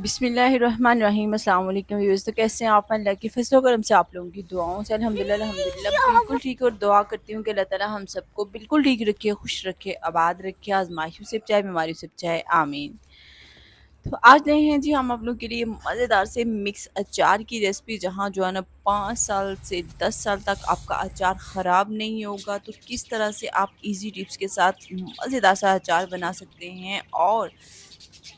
बिसमीम अल्लाम व्यूज़ तो कैसे हैं आप अल्लाह की फसलों करम से आप लोगों की दुआओं से अलहमदिल्ला बिल्कुल ठीक और दुआ करती हूँ कि अल्लाह ताला हम सबको बिल्कुल ठीक रखे खुश रखे आबाद रखे आजमाइशों से बचाए बीमारियों से बचाए आमीन तो आज नए हैं जी हम आप लोग के लिए मज़ेदार से मिक्स अचार की रेसिपी जहाँ जो है ना पाँच साल से दस साल तक आपका अचार ख़राब नहीं होगा तो किस तरह से आप इजी टिप्स के साथ मज़ेदार सा अचार बना सकते हैं और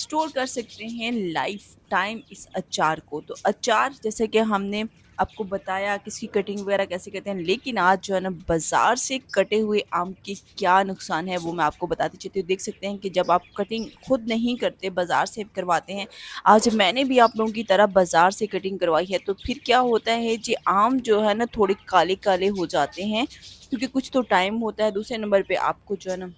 स्टोर कर सकते हैं लाइफ टाइम इस अचार को तो अचार जैसे कि हमने आपको बताया किसकी कटिंग वगैरह कैसे करते हैं लेकिन आज जो है ना बाज़ार से कटे हुए आम के क्या नुकसान है वो मैं आपको बताती चलती हूँ देख सकते हैं कि जब आप कटिंग खुद नहीं करते बाज़ार से करवाते हैं आज मैंने भी आप लोगों की तरह बाज़ार से कटिंग करवाई है तो फिर क्या होता है जी आम जो है ना थोड़े काले काले हो जाते हैं क्योंकि कुछ तो टाइम होता है दूसरे नंबर पर आपको जो है ना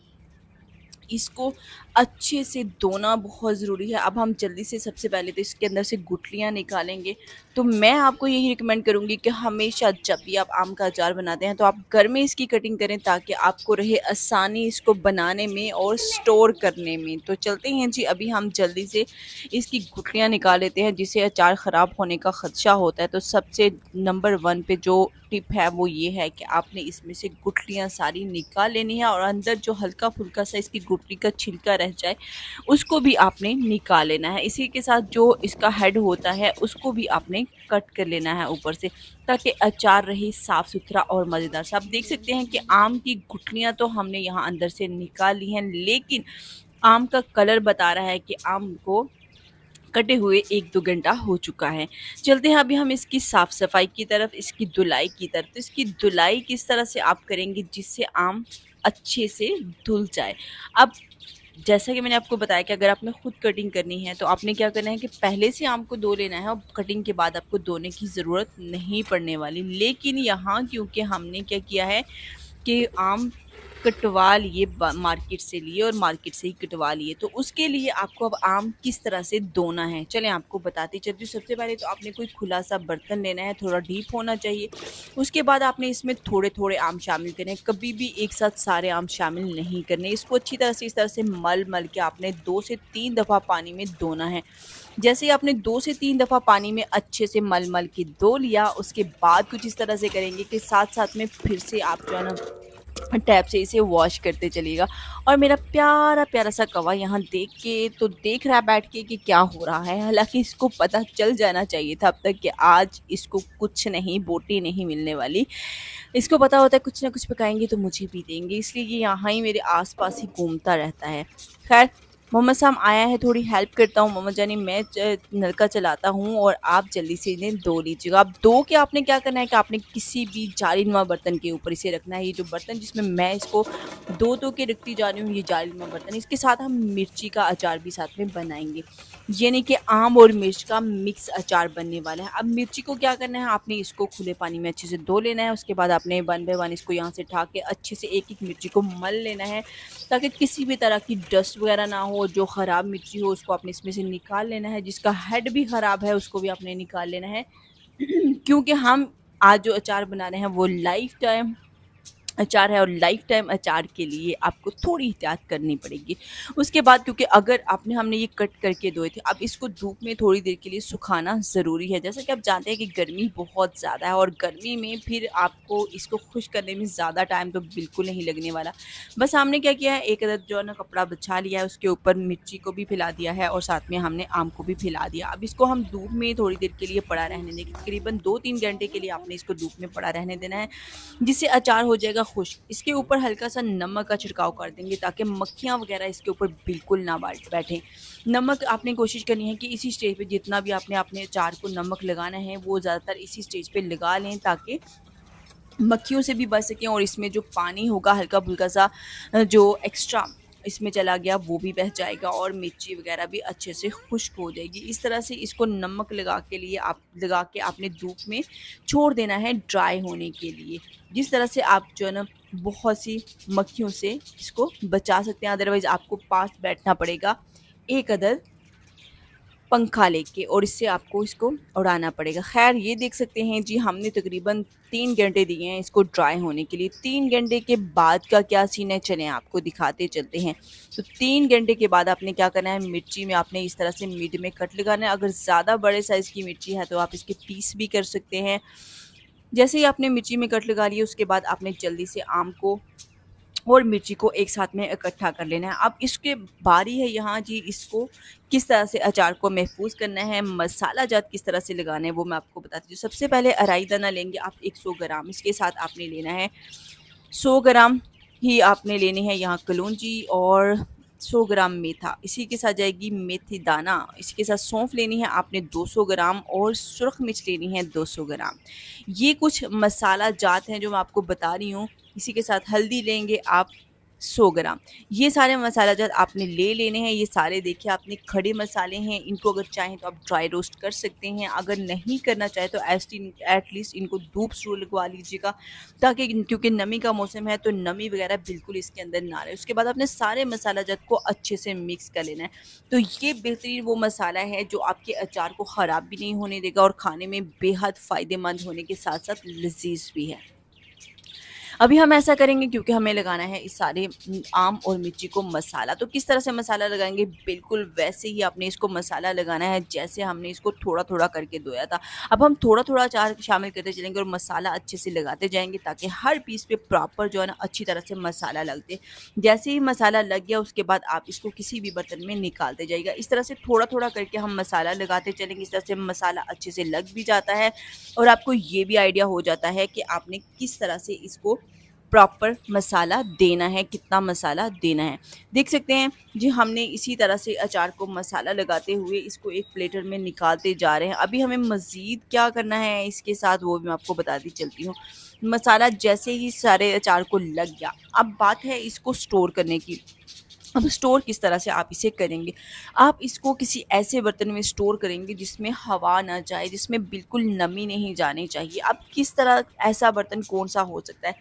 इसको अच्छे से धोना बहुत ज़रूरी है अब हम जल्दी से सबसे पहले तो इसके अंदर से गुटलियाँ निकालेंगे तो मैं आपको यही रिकमेंड करूँगी कि हमेशा जब भी आप आम का अचार बनाते हैं तो आप घर में इसकी कटिंग करें ताकि आपको रहे आसानी इसको बनाने में और स्टोर करने में तो चलते हैं जी अभी हम जल्दी से इसकी गुटलियाँ निकाल लेते हैं जिसे अचार ख़राब होने का ख़दशा होता है तो सबसे नंबर वन पर जो टिप है वो ये है कि आपने इसमें से गुटलियाँ सारी निकाल लेनी है और अंदर जो हल्का फुल्का सा इसकी गुटली का छिलका रह जाए उसको भी आपने निकाल लेना है इसी के साथ जो इसका हेड होता है उसको भी आपने कट कर लेना है ऊपर से ताकि अचार रहे साफ़ सुथरा और मज़ेदार आप देख सकते हैं कि आम की गुठलियाँ तो हमने यहाँ अंदर से निकाल ली हैं लेकिन आम का कलर बता रहा है कि आम को कटे हुए एक दो घंटा हो चुका है चलते हैं अभी हम इसकी साफ़ सफाई की तरफ इसकी धुलाई की तरफ तो इसकी धुलाई किस तरह से आप करेंगे जिससे आम अच्छे से धुल जाए अब जैसा कि मैंने आपको बताया कि अगर आपने खुद कटिंग करनी है तो आपने क्या करना है कि पहले से आम को दो लेना है और कटिंग के बाद आपको धोने की ज़रूरत नहीं पड़ने वाली लेकिन यहाँ क्योंकि हमने क्या किया है कि आम कटवा लिए मार्केट से लिए और मार्केट से ही कटवा लिए तो उसके लिए आपको अब आम किस तरह से धोना है चलें आपको चल रही सबसे पहले तो आपने कोई खुला सा बर्तन लेना है थोड़ा डीप होना चाहिए उसके बाद आपने इसमें थोड़े थोड़े आम शामिल करने कभी भी एक साथ सारे आम शामिल नहीं करने इसको अच्छी तरह से इस तरह से मल मल के आपने दो से तीन दफ़ा पानी में धोना है जैसे ही आपने दो से तीन दफ़ा पानी में अच्छे से मल मल के धो लिया उसके बाद कुछ इस तरह से करेंगे कि साथ साथ में फिर से आप जो है ना टैप से इसे वॉश करते चलेगा और मेरा प्यारा प्यारा सा कवा यहाँ देख के तो देख रहा है बैठ के कि क्या हो रहा है हालांकि इसको पता चल जाना चाहिए था अब तक कि आज इसको कुछ नहीं बोटी नहीं मिलने वाली इसको पता होता है कुछ ना कुछ पकाएंगे तो मुझे भी देंगे इसलिए ये यहाँ ही मेरे आसपास ही घूमता रहता है खैर मोहम्मद साहब आया है थोड़ी हेल्प करता हूँ मोहम्मद जानी मैं नलका चलाता हूँ और आप जल्दी से इन्हें धो लीजिएगा आप दो के आपने क्या करना है कि आपने किसी भी जालीनुमा बर्तन के ऊपर इसे रखना है ये जो बर्तन जिसमें मैं इसको दो धो के रखती जा रही हूँ ये जालीनुमा बर्तन इसके साथ हम मिर्ची का अचार भी साथ में बनाएंगे यानी कि आम और मिर्च का मिक्स अचार बनने वाला है अब मिर्ची को क्या करना है आपने इसको खुले पानी में अच्छे से धो लेना है उसके बाद आपने वन बाई वन इसको यहाँ से ठाक के अच्छे से एक एक मिर्ची को मल लेना है ताकि किसी भी तरह की डस्ट वगैरह ना हो और जो ख़राब मिर्ची हो उसको आपने इसमें से निकाल लेना है जिसका हेड भी ख़राब है उसको भी आपने निकाल लेना है क्योंकि हम आज जो अचार बना रहे हैं वो लाइफ टाइम अचार है और लाइफ टाइम अचार के लिए आपको थोड़ी एहतियात करनी पड़ेगी उसके बाद क्योंकि अगर आपने हमने ये कट करके धोए थे अब इसको धूप में थोड़ी देर के लिए सुखाना ज़रूरी है जैसा कि आप जानते हैं कि गर्मी बहुत ज़्यादा है और गर्मी में फिर आपको इसको खुश करने में ज़्यादा टाइम तो बिल्कुल नहीं लगने वाला बस हमने क्या किया है एक अदर जो है ना कपड़ा बछा लिया है उसके ऊपर मिर्ची को भी फैला दिया है और साथ में हमने आम को भी फैला दिया अब इसको हम धूप में थोड़ी देर के लिए पड़ा रहने देंगे तकरीबन दो तीन घंटे के लिए आपने इसको धूप में पड़ा रहने देना है जिससे अचार हो जाएगा सा खुश्क इसके ऊपर हल्का सा नमक का छिड़काव कर देंगे ताकि मक्खियाँ वगैरह इसके ऊपर बिल्कुल ना बैठें नमक आपने कोशिश करनी है कि इसी स्टेज पे जितना भी आपने अपने अचार को नमक लगाना है वो ज़्यादातर इसी स्टेज पे लगा लें ताकि मक्खियों से भी बच सकें और इसमें जो पानी होगा हल्का फुल्का सा जो एक्स्ट्रा इसमें चला गया वो भी बह जाएगा और मिर्ची वगैरह भी अच्छे से खुश्क हो जाएगी इस तरह से इसको नमक लगा के लिए आप लगा के आपने धूप में छोड़ देना है ड्राई होने के लिए जिस तरह से आप जो है ना बहुत सी मक्खियों से इसको बचा सकते हैं अदरवाइज़ आपको पास बैठना पड़ेगा एक अदर पंखा लेके और इससे आपको इसको उड़ाना पड़ेगा खैर ये देख सकते हैं जी हमने तकरीबन तीन घंटे दिए हैं इसको ड्राई होने के लिए तीन घंटे के बाद का क्या सीन है चलें आपको दिखाते चलते हैं तो तीन घंटे के बाद आपने क्या करना है मिर्ची में आपने इस तरह से मिड में कट लगाना है अगर ज़्यादा बड़े साइज़ की मिर्ची है तो आप इसके पीस भी कर सकते हैं जैसे ही आपने मिर्ची में कट लगा लिए उसके बाद आपने जल्दी से आम को और मिर्ची को एक साथ में इकट्ठा कर लेना है अब इसके बारी है यहाँ जी इसको किस तरह से अचार को महफूज करना है मसाला जात किस तरह से लगाना है वो मैं आपको बताती हूँ सबसे पहले अराई दाना लेंगे आप 100 ग्राम इसके साथ आपने लेना है 100 ग्राम ही आपने लेनी है यहाँ कलूंजी और सौ ग्राम मेथा इसी के साथ जाएगी मेथी दाना इसी के साथ सौंफ लेनी है आपने 200 ग्राम और सुरख मिर्च लेनी है 200 ग्राम ये कुछ मसाला जात हैं जो मैं आपको बता रही हूँ इसी के साथ हल्दी लेंगे आप सौ ग्राम ये सारे मसाला जो आपने ले लेने हैं ये सारे देखिए आपने खड़े मसाले हैं इनको अगर चाहें तो आप ड्राई रोस्ट कर सकते हैं अगर नहीं करना चाहे तो एटलीस्ट इनको धूप जरूर लगवा लीजिएगा ताकि क्योंकि नमी का मौसम है तो नमी वगैरह बिल्कुल इसके अंदर ना रहे उसके बाद आपने सारे मसाला जात को अच्छे से मिक्स कर लेना है तो ये बेहतरीन वो मसाला है जो आपके अचार को ख़राब भी नहीं होने देगा और खाने में बेहद फ़ायदेमंद होने के साथ साथ लजीज भी है अभी हम ऐसा करेंगे क्योंकि हमें लगाना है इस सारे आम और मिर्ची को मसाला तो किस तरह से मसाला लगाएंगे बिल्कुल वैसे ही आपने इसको मसाला लगाना है जैसे हमने इसको थोड़ा थोड़ा करके धोया था अब हम थोड़ा थोड़ा अचार शामिल करते चलेंगे और मसाला अच्छे से लगाते जाएंगे ताकि हर पीस पर प्रॉपर जो है ना अच्छी तरह से मसाला लगते जैसे ही मसाला लग गया उसके बाद आप इसको किसी भी बर्तन में निकालते जाएगा इस तरह से थोड़ा थोड़ा करके हम मसाला लगाते चलेंगे इस तरह से मसाला अच्छे से लग भी जाता है और आपको ये भी आइडिया हो जाता है कि आपने किस तरह से इसको प्रॉपर मसाला देना है कितना मसाला देना है देख सकते हैं जी हमने इसी तरह से अचार को मसाला लगाते हुए इसको एक प्लेटर में निकालते जा रहे हैं अभी हमें मज़ीद क्या करना है इसके साथ वो भी मैं आपको बताती चलती हूँ मसाला जैसे ही सारे अचार को लग गया अब बात है इसको स्टोर करने की अब स्टोर किस तरह से आप इसे करेंगे आप इसको किसी ऐसे बर्तन में स्टोर करेंगे जिसमें हवा ना जाए जिसमें बिल्कुल नमी नहीं जानी चाहिए अब किस तरह ऐसा बर्तन कौन सा हो सकता है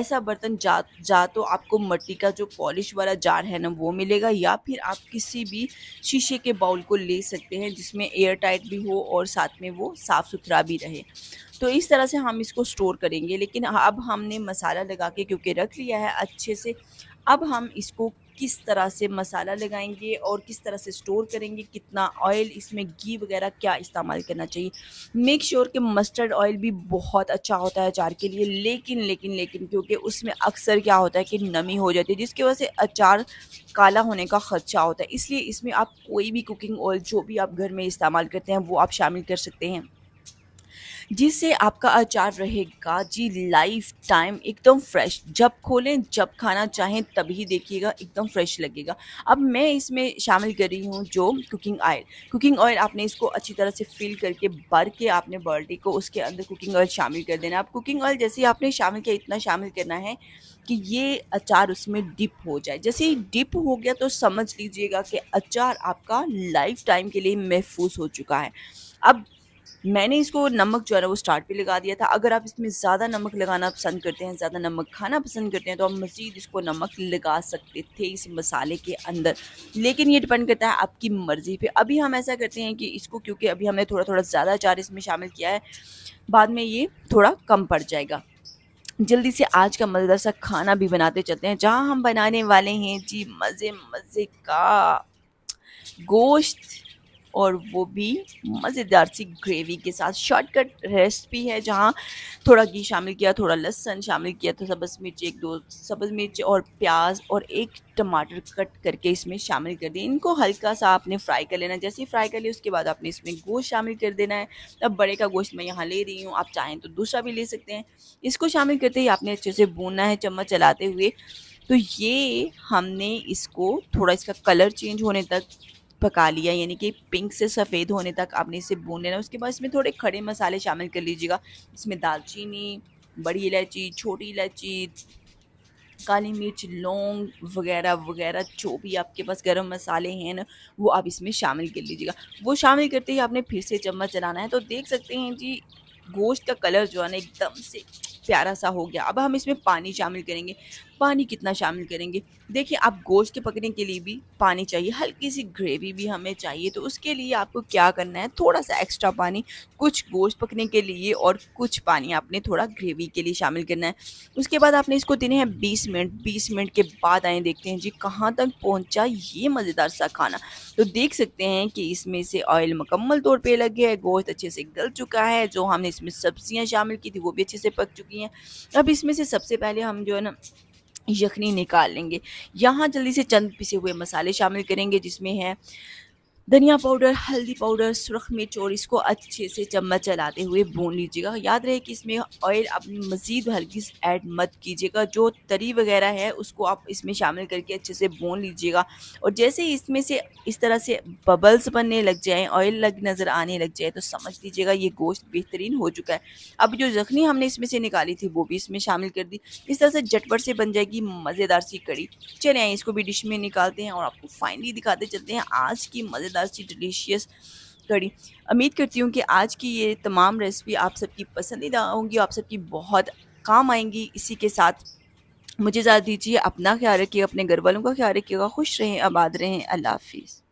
ऐसा बर्तन जा जा तो आपको मट्टी का जो पॉलिश वाला जार है ना वो मिलेगा या फिर आप किसी भी शीशे के बाउल को ले सकते हैं जिसमें एयर टाइट भी हो और साथ में वो साफ़ सुथरा भी रहे तो इस तरह से हम इसको स्टोर करेंगे लेकिन अब हमने मसाला लगा के क्योंकि रख लिया है अच्छे से अब हम इसको किस तरह से मसाला लगाएंगे और किस तरह से स्टोर करेंगे कितना ऑयल इसमें घी वगैरह क्या इस्तेमाल करना चाहिए मेक श्योर sure कि मस्टर्ड ऑयल भी बहुत अच्छा होता है अचार के लिए लेकिन लेकिन लेकिन क्योंकि उसमें अक्सर क्या होता है कि नमी हो जाती है जिसकी वजह से अचार काला होने का खदशा होता है इसलिए इसमें आप कोई भी कुकिंग ऑयल जो भी आप घर में इस्तेमाल करते हैं वो आप शामिल कर सकते हैं जिससे आपका अचार रहेगा जी लाइफ टाइम एकदम फ्रेश जब खोलें जब खाना चाहें तभी देखिएगा एकदम फ्रेश लगेगा अब मैं इसमें शामिल कर रही हूँ जो कुकिंग ऑयल कुकिंग ऑयल आपने इसको अच्छी तरह से फिल करके भर के आपने बाल्टी को उसके अंदर कुकिंग ऑयल शामिल कर देना आप कुकिंग ऑयल जैसे ही आपने शामिल किया इतना शामिल करना है कि ये अचार उसमें डिप हो जाए जैसे ही डिप हो गया तो समझ लीजिएगा कि अचार आपका लाइफ टाइम के लिए महफूज हो चुका है अब मैंने इसको नमक जो है ना वो स्टार्ट पे लगा दिया था अगर आप इसमें ज़्यादा नमक लगाना पसंद करते हैं ज़्यादा नमक खाना पसंद करते हैं तो आप मज़ीद इसको नमक लगा सकते थे इस मसाले के अंदर लेकिन ये डिपेंड करता है आपकी मर्ज़ी पे अभी हम ऐसा करते हैं कि इसको क्योंकि अभी हमने थोड़ा थोड़ा ज़्यादा चार इसमें शामिल किया है बाद में ये थोड़ा कम पड़ जाएगा जल्दी से आज का मज़ेदार सा खाना भी बनाते चलते हैं जहाँ हम बनाने वाले हैं जी मज़े मज़े का गोश्त और वो भी मज़ेदार सी ग्रेवी के साथ शॉर्टकट रेसिपी है जहाँ थोड़ा घी शामिल किया थोड़ा लहसन शामिल किया तो सब्ज़ मिर्च एक दो सब्ज़ मिर्च और प्याज और एक टमाटर कट करके इसमें शामिल कर दिए इनको हल्का सा आपने फ्राई कर लेना जैसे ही फ्राई कर लिया उसके बाद आपने इसमें गोश्त शामिल कर देना है अब बड़े का गोश्त मैं यहाँ ले रही हूँ आप चाहें तो दूसरा भी ले सकते हैं इसको शामिल करते ही आपने अच्छे से भूनना है चम्मच चलाते हुए तो ये हमने इसको थोड़ा इसका कलर चेंज होने तक पका लिया यानी कि पिंक से सफ़ेद होने तक आपने इसे भून लेना उसके बाद इसमें थोड़े खड़े मसाले शामिल कर लीजिएगा इसमें दालचीनी बड़ी इलायची छोटी इलायची काली मिर्च लौंग वगैरह वगैरह जो भी आपके पास गरम मसाले हैं ना वो आप इसमें शामिल कर लीजिएगा वो शामिल करते ही आपने फिर से चम्मच चलाना है तो देख सकते हैं जी गोश्त का कलर जो है ना एकदम से प्यारा सा हो गया अब हम इसमें पानी शामिल करेंगे पानी कितना शामिल करेंगे देखिए आप गोश्त के पकने के लिए भी पानी चाहिए हल्की सी ग्रेवी भी हमें चाहिए तो उसके लिए आपको क्या करना है थोड़ा सा एक्स्ट्रा पानी कुछ गोश्त पकने के लिए और कुछ पानी आपने थोड़ा ग्रेवी के लिए शामिल करना है उसके बाद आपने इसको देने हैं बीस मिनट बीस मिनट के बाद आए देखते हैं जी कहाँ तक पहुँचा ये मज़ेदार सा खाना तो देख सकते हैं कि इसमें से ऑयल मुकम्मल तौर पर लग गया है गोश्त अच्छे से गल चुका है जो हमने इसमें सब्जियाँ शामिल की थी वो भी अच्छे से पक चुकी चुकी हैं अब इसमें से सबसे पहले हम जो है ना यखनी निकाल लेंगे यहाँ जल्दी से चंद पिसे हुए मसाले शामिल करेंगे जिसमें है धनिया पाउडर हल्दी पाउडर सुरख मिर्च और इसको अच्छे से चम्मच चलाते हुए भून लीजिएगा याद रहे कि इसमें ऑयल अपनी मज़ीद हल्की ऐड मत कीजिएगा जो तरी वगैरह है उसको आप इसमें शामिल करके अच्छे से भून लीजिएगा और जैसे ही इसमें से इस तरह से बबल्स बनने लग जाएँ ऑयल लग नज़र आने लग जाए तो समझ लीजिएगा ये गोश्त बेहतरीन हो चुका है अब जो जख्मी हमने इसमें से निकाली थी वो भी इसमें शामिल कर दी इस तरह से झटपट से बन जाएगी मज़ेदार सी कड़ी चले आए इसको भी डिश में निकालते हैं और आपको फाइनली दिखाते चलते हैं आज की मज़ेदार मज़ेदार सी डिलीशियस कड़ी उम्मीद करती हूँ कि आज की ये तमाम रेसिपी आप सबकी पसंदीदा होंगी आप सबकी बहुत काम आएंगी इसी के साथ मुझे ज़्यादा दीजिए अपना ख्याल रखिएगा अपने घर वालों का ख्याल रखिएगा खुश रहें आबाद रहें अल्लाह हाफिज़